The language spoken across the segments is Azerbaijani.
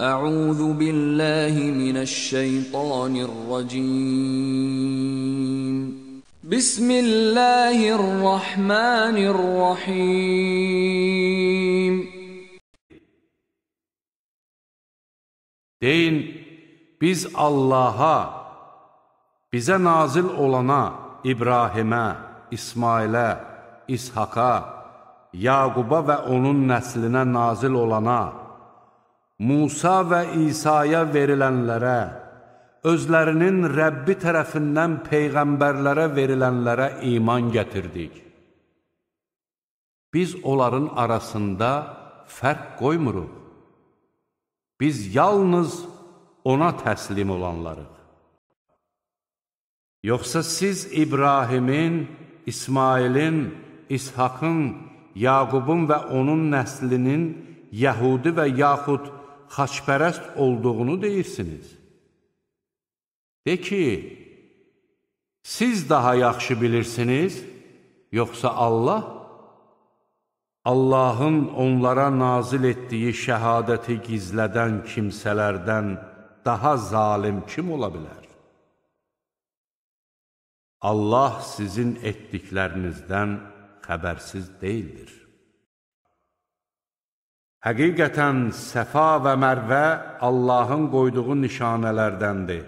أعوذ بالله من الشيطان الرجيم بسم الله الرحمن الرحيم Deyin, biz Allaha, bizə nazil olana, İbrahimə, İsmailə, İshaka, Yaquba və onun nəslinə nazil olana, Musa və İsa'ya verilənlərə, özlərinin Rəbbi tərəfindən peyğəmbərlərə verilənlərə iman gətirdik. Biz onların arasında fərq qoymuruq. Biz yalnız ona təslim olanlarıq. Yoxsa siz İbrahimin, İsmailin, İshakın, Yaqubun və onun nəslinin Yəhudi və yaxud xaçpərəst olduğunu deyirsiniz? De ki, siz daha yaxşı bilirsiniz, yoxsa Allah? Allahın onlara nazil etdiyi şəhadəti gizlədən kimsələrdən daha zalim kim ola bilər? Allah sizin etdiklərinizdən xəbərsiz deyildir. Həqiqətən Səfa və Mərvə Allahın qoyduğu nişanələrdəndir.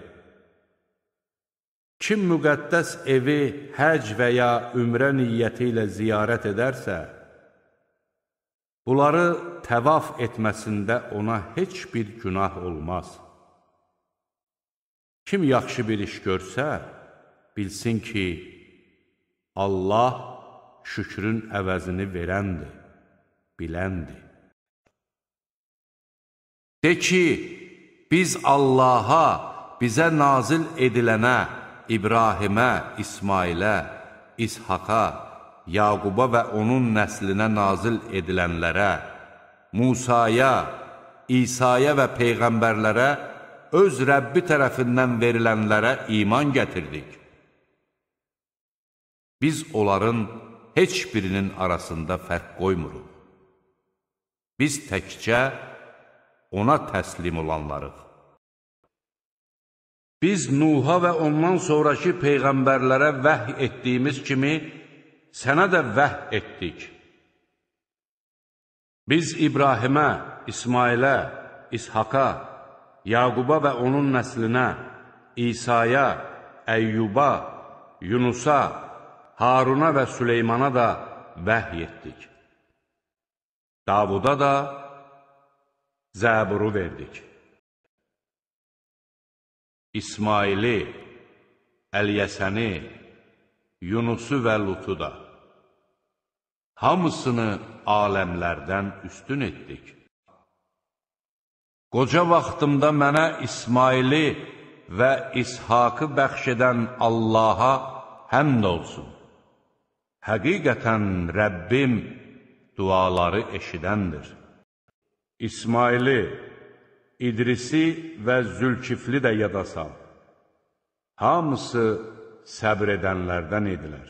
Kim müqəddəs evi həc və ya ümrə niyyəti ilə ziyarət edərsə, bunları təvaf etməsində ona heç bir günah olmaz. Kim yaxşı bir iş görsə, bilsin ki, Allah şükrün əvəzini verəndir, biləndir. De ki, biz Allaha, bizə nazil edilənə, İbrahimə, İsmailə, İshaqa, Yaquba və onun nəslinə nazil edilənlərə, Musaya, İsaya və Peyğəmbərlərə, öz Rəbbi tərəfindən verilənlərə iman gətirdik. Biz onların heç birinin arasında fərq qoymuruq. Biz təkcə ona təslim olanlarıq. Biz Nuha və ondan sonraki peyğəmbərlərə vəh etdiyimiz kimi, sənə də vəh etdik. Biz İbrahimə, İsmailə, İshaka, Yaquba və onun nəslinə, İsa'ya, Əyyuba, Yunusa, Haruna və Süleymana da vəhy etdik. Davuda da zəburu verdik. İsmaili, Əliyəsəni, Yunusu və Lutu da hamısını aləmlərdən üstün etdik. Qoca vaxtımda mənə İsmaili və İshakı bəxş edən Allaha həmd olsun. Həqiqətən Rəbbim duaları eşidəndir. İsmaili, İdrisi və Zülkifli də yada sal. Hamısı səbr edənlərdən idilər.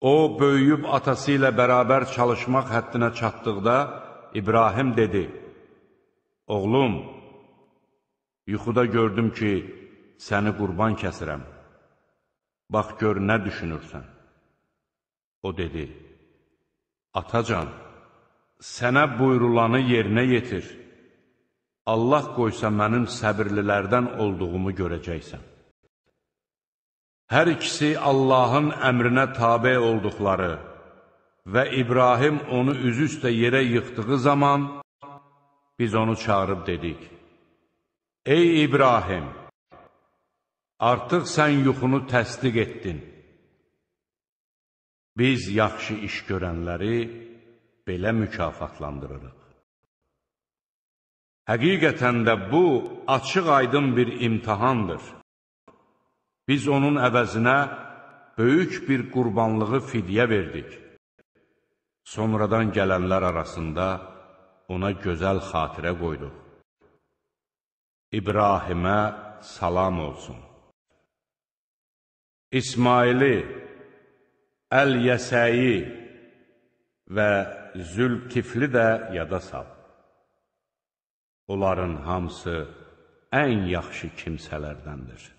O, böyüyüb atası ilə bərabər çalışmaq həddinə çatdıqda, İbrahim dedi, Oğlum, yuxuda gördüm ki, səni qurban kəsirəm. Bax gör, nə düşünürsən? O dedi, Atacan, sənə buyurulanı yerinə yetir. Allah qoysa mənim səbirlilərdən olduğumu görəcəksən. Hər ikisi Allahın əmrinə tabe olduqları və İbrahim onu üzü üstə yerə yıxdığı zaman biz onu çağırıb dedik. Ey İbrahim! Artıq sən yuxunu təsdiq etdin. Biz yaxşı iş görənləri belə mükafatlandırırıq. Həqiqətən də bu, açıq-aydın bir imtihandır. Biz onun əvəzinə böyük bir qurbanlığı fidyə verdik. Sonradan gələnlər arasında ona gözəl xatirə qoyduq. İbrahimə salam olsun. İsmaili, Əl-Yəsəyi, və Zülkifli də yada sal. Onların hamısı ən yaxşı kimsələrdəndir.